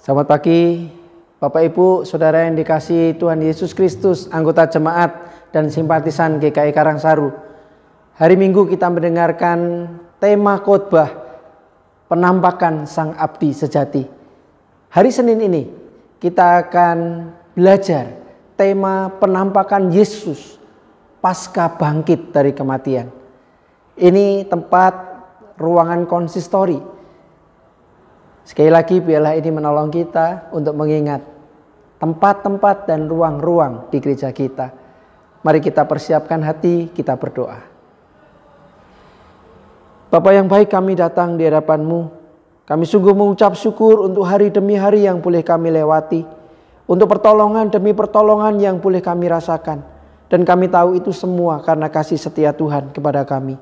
Selamat pagi, Bapak Ibu, Saudara yang dikasih Tuhan Yesus Kristus, anggota jemaat dan simpatisan GKI Karangsaru. Hari Minggu kita mendengarkan tema khotbah penampakan Sang Abdi Sejati. Hari Senin ini kita akan belajar tema penampakan Yesus pasca bangkit dari kematian. Ini tempat ruangan konsistori Sekali lagi biarlah ini menolong kita untuk mengingat tempat-tempat dan ruang-ruang di gereja kita. Mari kita persiapkan hati, kita berdoa. Bapak yang baik kami datang di hadapanmu. Kami sungguh mengucap syukur untuk hari demi hari yang boleh kami lewati. Untuk pertolongan demi pertolongan yang boleh kami rasakan. Dan kami tahu itu semua karena kasih setia Tuhan kepada kami.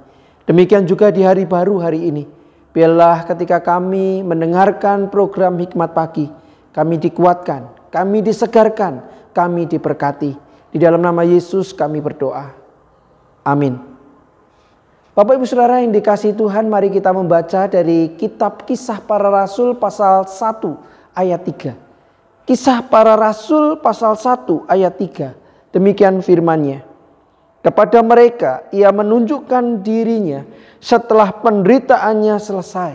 Demikian juga di hari baru hari ini. Biarlah ketika kami mendengarkan program Hikmat Pagi, kami dikuatkan, kami disegarkan, kami diberkati. Di dalam nama Yesus kami berdoa. Amin. Bapak Ibu Saudara yang dikasih Tuhan, mari kita membaca dari kitab Kisah Para Rasul pasal 1 ayat 3. Kisah Para Rasul pasal 1 ayat 3. Demikian firman-Nya. Kepada mereka ia menunjukkan dirinya setelah penderitaannya selesai.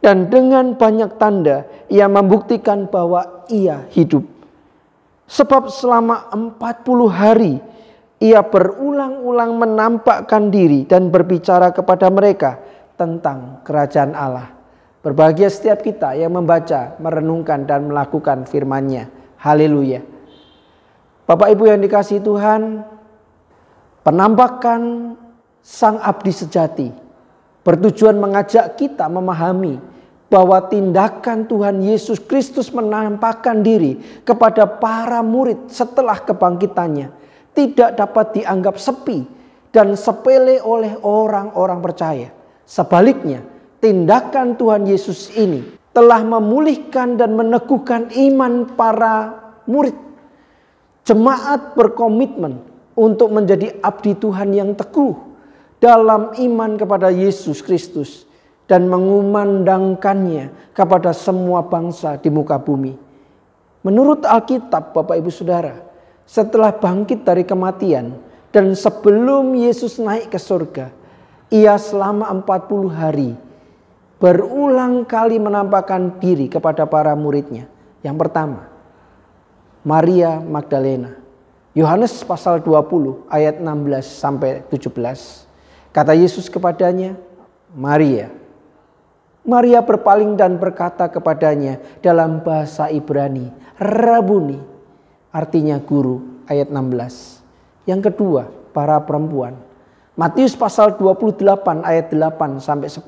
Dan dengan banyak tanda ia membuktikan bahwa ia hidup. Sebab selama 40 hari ia berulang-ulang menampakkan diri dan berbicara kepada mereka tentang kerajaan Allah. Berbahagia setiap kita yang membaca, merenungkan dan melakukan firman-Nya. Haleluya. Bapak Ibu yang dikasih Tuhan, Penampakan sang abdi sejati bertujuan mengajak kita memahami bahwa tindakan Tuhan Yesus Kristus menampakkan diri kepada para murid setelah kebangkitannya tidak dapat dianggap sepi dan sepele oleh orang-orang percaya. Sebaliknya, tindakan Tuhan Yesus ini telah memulihkan dan meneguhkan iman para murid. Jemaat berkomitmen untuk menjadi abdi Tuhan yang teguh dalam iman kepada Yesus Kristus dan mengumandangkannya kepada semua bangsa di muka bumi. Menurut Alkitab, Bapak Ibu Saudara, setelah bangkit dari kematian dan sebelum Yesus naik ke surga, ia selama 40 hari berulang kali menampakkan diri kepada para muridnya. Yang pertama, Maria Magdalena Yohanes pasal 20 ayat 16 sampai 17. Kata Yesus kepadanya, Maria. Maria berpaling dan berkata kepadanya dalam bahasa Ibrani, Rabuni. Artinya guru, ayat 16. Yang kedua, para perempuan. Matius pasal 28 ayat 8 sampai 10.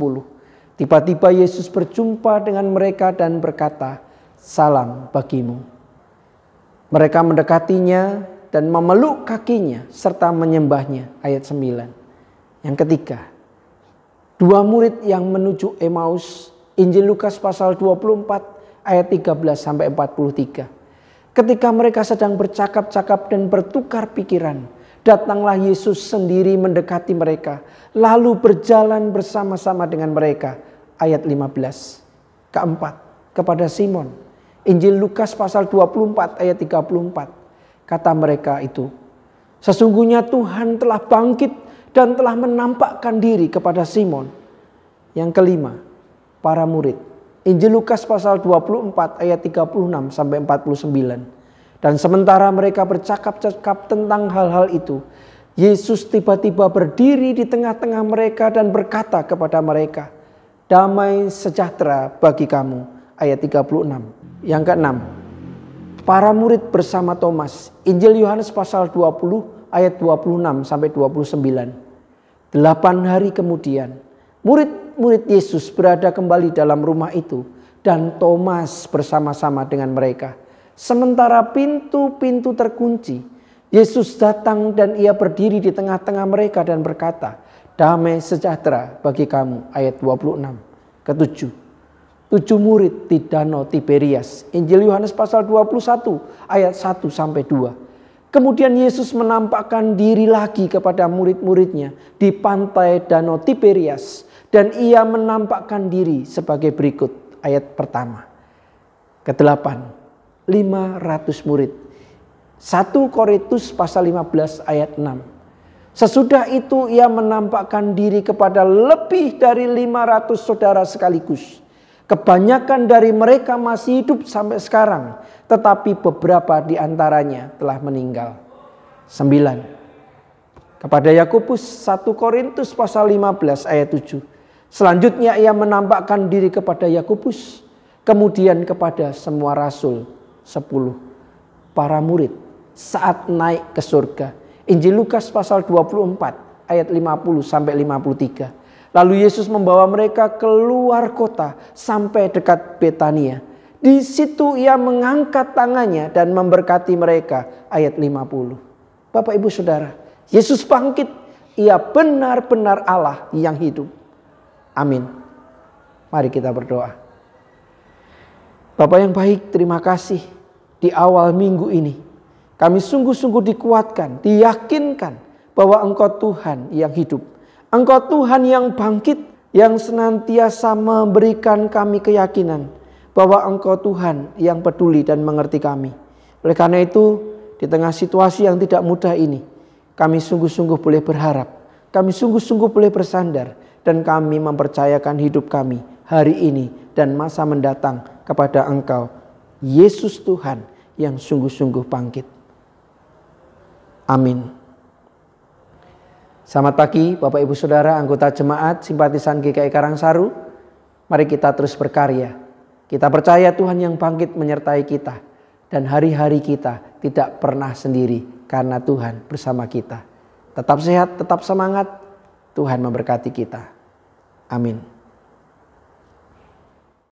Tiba-tiba Yesus berjumpa dengan mereka dan berkata, "Salam bagimu." Mereka mendekatinya dan memeluk kakinya serta menyembahnya. Ayat 9. Yang ketiga, dua murid yang menuju Emmaus, Injil Lukas pasal 24 ayat 13 sampai 43. Ketika mereka sedang bercakap-cakap dan bertukar pikiran, datanglah Yesus sendiri mendekati mereka, lalu berjalan bersama-sama dengan mereka. Ayat 15. Keempat, kepada Simon. Injil Lukas pasal 24 ayat 34. Kata mereka itu, sesungguhnya Tuhan telah bangkit dan telah menampakkan diri kepada Simon. Yang kelima, para murid. Injil Lukas pasal 24 ayat 36 sampai 49. Dan sementara mereka bercakap-cakap tentang hal-hal itu, Yesus tiba-tiba berdiri di tengah-tengah mereka dan berkata kepada mereka, "Damai sejahtera bagi kamu." Ayat 36. Yang keenam, para murid bersama Thomas. Injil Yohanes pasal 20 ayat 26 sampai 29. Delapan hari kemudian, murid-murid Yesus berada kembali dalam rumah itu dan Thomas bersama-sama dengan mereka. Sementara pintu-pintu terkunci, Yesus datang dan ia berdiri di tengah-tengah mereka dan berkata, Damai sejahtera bagi kamu. Ayat 26, ketujuh tujuh murid di Danau Tiberias. Injil Yohanes pasal 21 ayat 1 sampai 2. Kemudian Yesus menampakkan diri lagi kepada murid-muridnya di pantai Danau Tiberias dan ia menampakkan diri sebagai berikut ayat pertama. Kedelapan, ratus murid. satu Korintus pasal 15 ayat 6. Sesudah itu ia menampakkan diri kepada lebih dari 500 saudara sekaligus Kebanyakan dari mereka masih hidup sampai sekarang, tetapi beberapa di antaranya telah meninggal. 9. Kepada Yakobus 1 Korintus pasal 15 ayat 7. Selanjutnya ia menampakkan diri kepada Yakobus, kemudian kepada semua rasul 10 para murid saat naik ke surga. Injil Lukas pasal 24 ayat 50 sampai 53. Lalu Yesus membawa mereka keluar kota sampai dekat Betania. Di situ ia mengangkat tangannya dan memberkati mereka. Ayat 50. Bapak ibu saudara, Yesus bangkit. Ia benar-benar Allah yang hidup. Amin. Mari kita berdoa. Bapak yang baik, terima kasih di awal minggu ini. Kami sungguh-sungguh dikuatkan, diyakinkan bahwa Engkau Tuhan yang hidup. Engkau Tuhan yang bangkit, yang senantiasa memberikan kami keyakinan bahwa Engkau Tuhan yang peduli dan mengerti kami. Oleh karena itu, di tengah situasi yang tidak mudah ini, kami sungguh-sungguh boleh berharap, kami sungguh-sungguh boleh bersandar, dan kami mempercayakan hidup kami hari ini dan masa mendatang kepada Engkau, Yesus Tuhan yang sungguh-sungguh bangkit. Amin. Selamat pagi Bapak Ibu Saudara anggota jemaat simpatisan GKI e Karangsaru. Mari kita terus berkarya. Kita percaya Tuhan yang bangkit menyertai kita dan hari-hari kita tidak pernah sendiri karena Tuhan bersama kita. Tetap sehat, tetap semangat. Tuhan memberkati kita. Amin.